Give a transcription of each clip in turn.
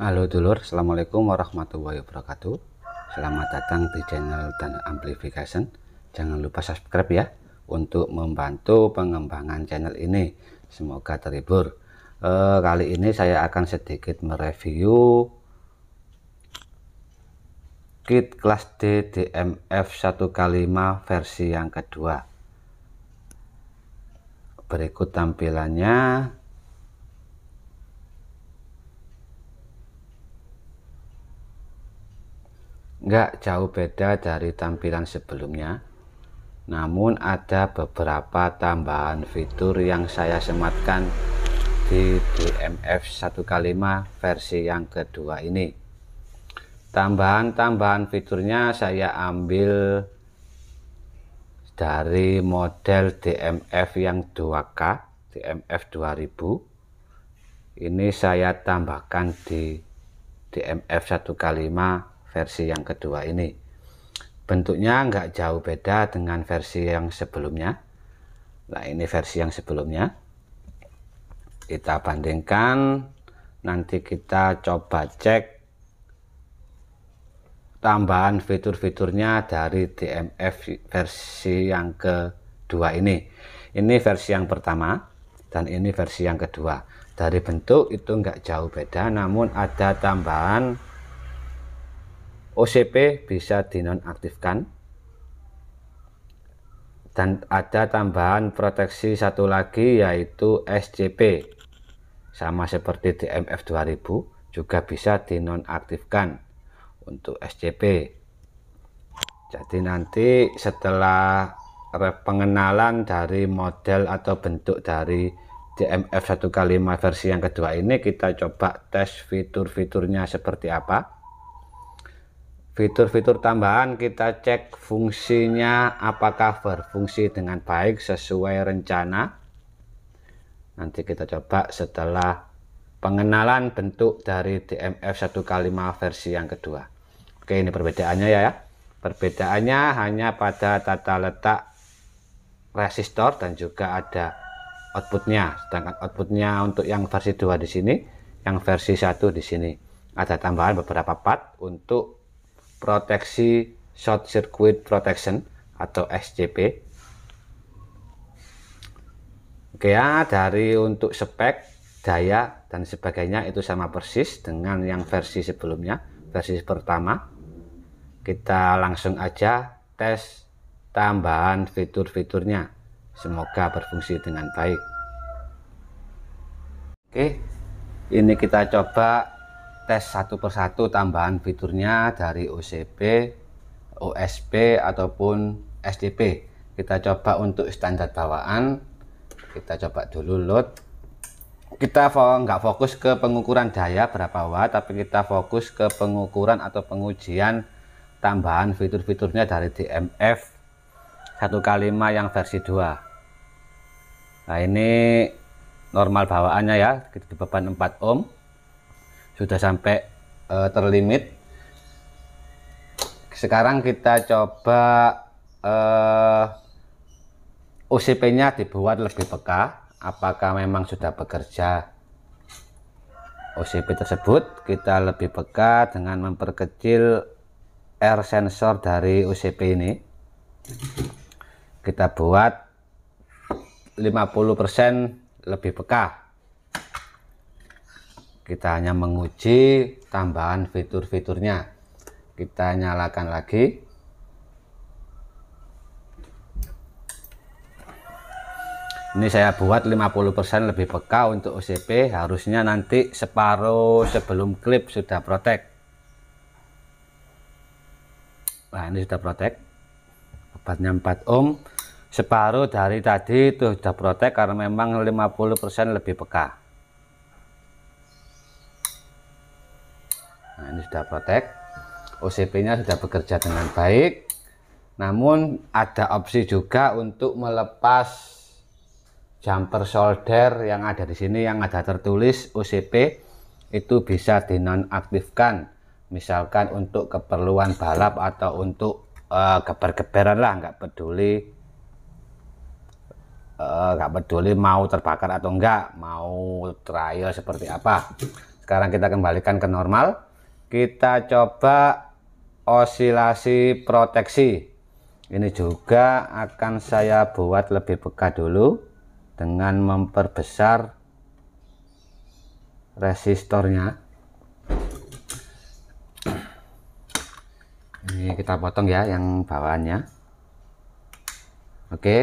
Halo dulur, Assalamualaikum warahmatullahi wabarakatuh Selamat datang di channel dan amplification Jangan lupa subscribe ya Untuk membantu pengembangan channel ini Semoga terhibur e, Kali ini saya akan sedikit mereview Kit kelas D DMF 1 k versi yang kedua Berikut tampilannya nggak jauh beda dari tampilan sebelumnya namun ada beberapa tambahan fitur yang saya sematkan di DMF 1 5 versi yang kedua ini tambahan-tambahan fiturnya saya ambil dari model DMF yang 2K DMF 2000 ini saya tambahkan di DMF 1 5 versi yang kedua ini. Bentuknya nggak jauh beda dengan versi yang sebelumnya. Nah ini versi yang sebelumnya. Kita bandingkan, nanti kita coba cek tambahan fitur-fiturnya dari DMF versi yang kedua ini. Ini versi yang pertama dan ini versi yang kedua. Dari bentuk itu nggak jauh beda, namun ada tambahan OCP bisa dinonaktifkan dan ada tambahan proteksi satu lagi yaitu SCP sama seperti DMF 2000 juga bisa dinonaktifkan untuk SCP jadi nanti setelah pengenalan dari model atau bentuk dari DMF 1 kali versi yang kedua ini kita coba tes fitur-fiturnya seperti apa fitur-fitur tambahan kita cek fungsinya apakah berfungsi dengan baik sesuai rencana nanti kita coba setelah pengenalan bentuk dari DMF 1.5 versi yang kedua oke ini perbedaannya ya, ya perbedaannya hanya pada tata letak resistor dan juga ada outputnya sedangkan outputnya untuk yang versi 2 di sini yang versi 1 di sini ada tambahan beberapa part untuk proteksi short circuit protection atau SCP. Oke ya, dari untuk spek, daya dan sebagainya itu sama persis dengan yang versi sebelumnya, versi pertama. Kita langsung aja tes tambahan fitur-fiturnya. Semoga berfungsi dengan baik. Oke, ini kita coba tes satu persatu tambahan fiturnya dari OCP, OSP ataupun SDP. Kita coba untuk standar bawaan. Kita coba dulu load. Kita nggak fokus ke pengukuran daya berapa watt, tapi kita fokus ke pengukuran atau pengujian tambahan fitur-fiturnya dari DMF 1K5 yang versi 2. Nah, ini normal bawaannya ya, di beban 4 ohm sudah sampai uh, terlimit sekarang kita coba uh, eh, OCP-nya dibuat lebih peka apakah memang sudah bekerja OCP tersebut kita lebih peka dengan memperkecil air sensor dari OCP ini kita buat 50% lebih peka kita hanya menguji tambahan fitur-fiturnya kita nyalakan lagi ini saya buat 50% lebih peka untuk OCP harusnya nanti separuh sebelum klip sudah protek nah ini sudah protek obatnya 4 ohm separuh dari tadi itu sudah protek karena memang 50% lebih peka nah ini sudah protek OCP nya sudah bekerja dengan baik namun ada opsi juga untuk melepas jumper solder yang ada di sini yang ada tertulis OCP itu bisa dinonaktifkan misalkan untuk keperluan balap atau untuk uh, eh, geber-geberan lah nggak peduli uh, peduli mau terbakar atau enggak mau trial seperti apa sekarang kita kembalikan ke normal kita coba osilasi proteksi ini juga akan saya buat lebih peka dulu dengan memperbesar resistornya ini kita potong ya yang bawahnya oke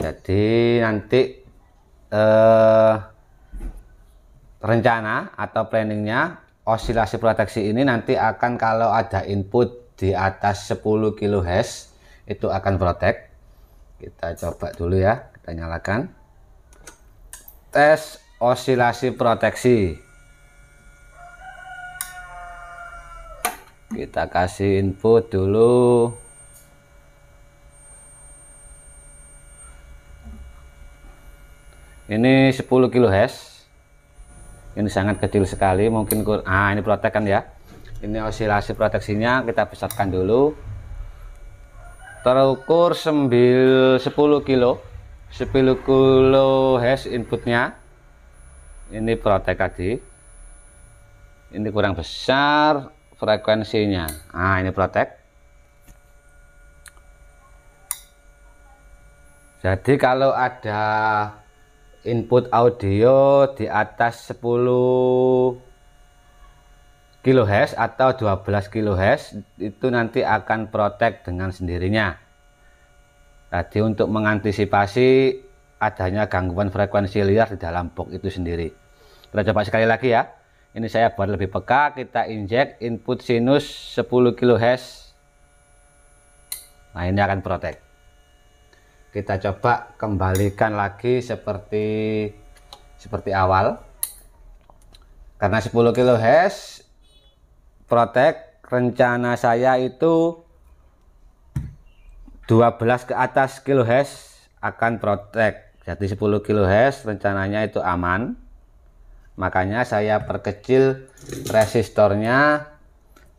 jadi nanti eh, rencana atau planningnya osilasi proteksi ini nanti akan kalau ada input di atas 10 kHz itu akan protek kita coba dulu ya kita nyalakan tes osilasi proteksi kita kasih input dulu ini 10 kHz ini sangat kecil sekali mungkin kur ah ini protekan ya ini osilasi proteksinya kita besarkan dulu terukur 9 10 kilo 10 kilo hash inputnya ini protek tadi ini kurang besar frekuensinya ah ini protek jadi kalau ada input audio di atas 10 kHz atau 12 kHz itu nanti akan protek dengan sendirinya tadi untuk mengantisipasi adanya gangguan frekuensi liar di dalam box itu sendiri kita coba sekali lagi ya ini saya buat lebih peka kita injek input sinus 10 kHz nah ini akan protek kita coba kembalikan lagi seperti seperti awal karena 10 hash protek rencana saya itu 12 ke atas hash akan protek jadi 10 hash rencananya itu aman makanya saya perkecil resistornya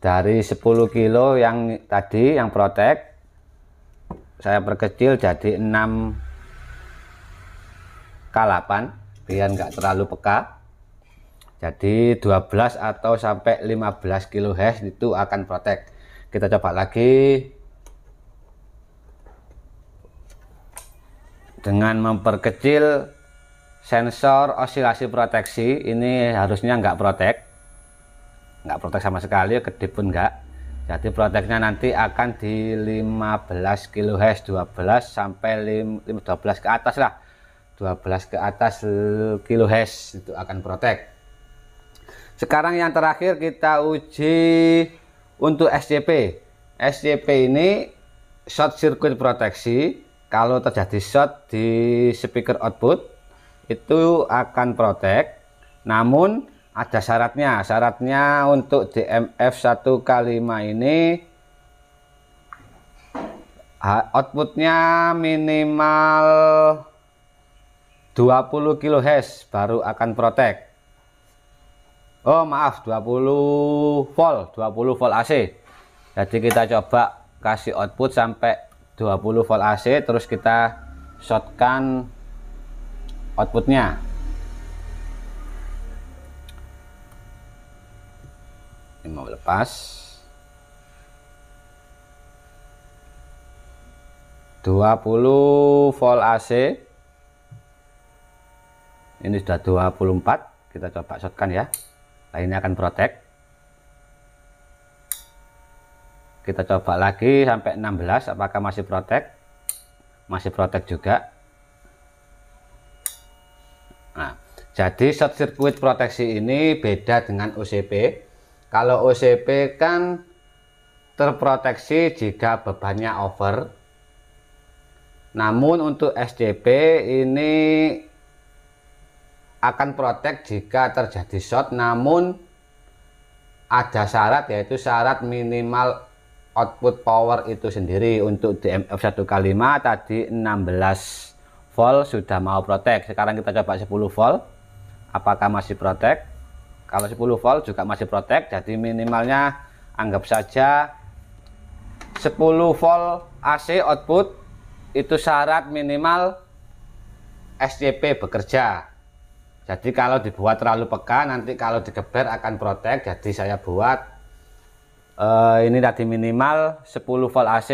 dari 10 kilo yang tadi yang protek saya perkecil jadi 6 K8 biar nggak terlalu peka jadi 12 atau sampai 15 kHz itu akan protek kita coba lagi dengan memperkecil sensor osilasi proteksi ini harusnya nggak protek nggak protek sama sekali gede pun nggak jadi proteknya nanti akan di 15 kHz 12 sampai 12 ke atas lah 12 ke atas kilohertz itu akan protek sekarang yang terakhir kita uji untuk SCP SCP ini short circuit proteksi kalau terjadi short di speaker output itu akan protek namun ada syaratnya syaratnya untuk DMF 1 5 ini outputnya minimal 20 kHz baru akan protek Oh maaf 20 volt 20 volt AC jadi kita coba kasih output sampai 20 volt AC terus kita shotkan outputnya ini mau lepas dua puluh volt AC ini sudah 24 kita coba shotkan ya lainnya akan protek kita coba lagi sampai 16 apakah masih protek masih protek juga nah jadi short circuit proteksi ini beda dengan OCP kalau OCP kan terproteksi jika bebannya over. Namun untuk SDP ini akan protek jika terjadi short namun ada syarat yaitu syarat minimal output power itu sendiri untuk DMF 1K5 tadi 16 volt sudah mau protek sekarang kita coba 10 volt apakah masih protek kalau 10 volt juga masih protek, jadi minimalnya anggap saja 10 volt AC output itu syarat minimal SCP bekerja. Jadi kalau dibuat terlalu peka nanti kalau digeber akan protek. Jadi saya buat eh, ini tadi minimal 10 volt AC.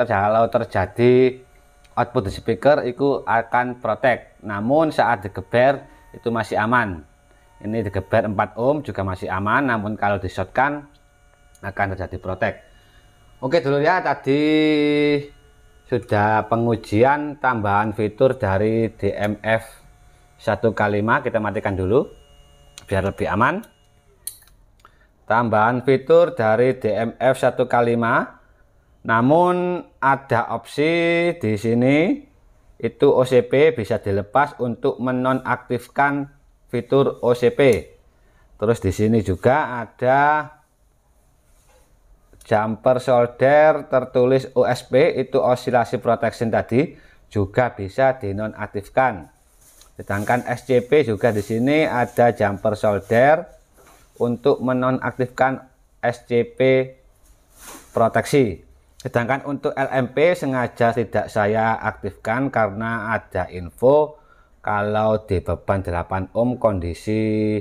Kalau terjadi output di speaker itu akan protek. Namun saat digeber itu masih aman ini digeber 4 ohm juga masih aman namun kalau di shotkan akan terjadi protek oke dulu ya tadi sudah pengujian tambahan fitur dari DMF 1 kali 5 kita matikan dulu biar lebih aman tambahan fitur dari DMF 1 kali 5 namun ada opsi di sini itu OCP bisa dilepas untuk menonaktifkan fitur OCP. Terus di sini juga ada jumper solder tertulis OSP itu osilasi protection tadi juga bisa dinonaktifkan. Sedangkan SCP juga di sini ada jumper solder untuk menonaktifkan SCP proteksi. Sedangkan untuk LMP sengaja tidak saya aktifkan karena ada info kalau di beban 8 ohm kondisi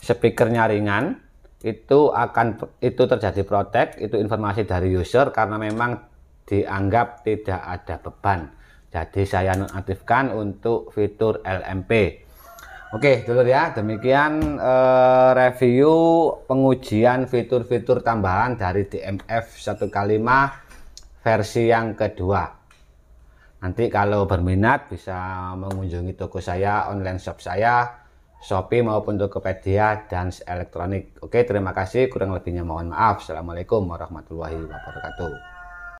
speakernya ringan itu akan itu terjadi protek itu informasi dari user karena memang dianggap tidak ada beban jadi saya nonaktifkan untuk fitur LMP Oke dulu ya demikian eh, review pengujian fitur-fitur tambahan dari DMF 1 kali versi yang kedua Nanti kalau berminat bisa mengunjungi toko saya, online shop saya, Shopee maupun Tokopedia dan elektronik. Oke, terima kasih. Kurang lebihnya mohon maaf. Assalamualaikum warahmatullahi wabarakatuh.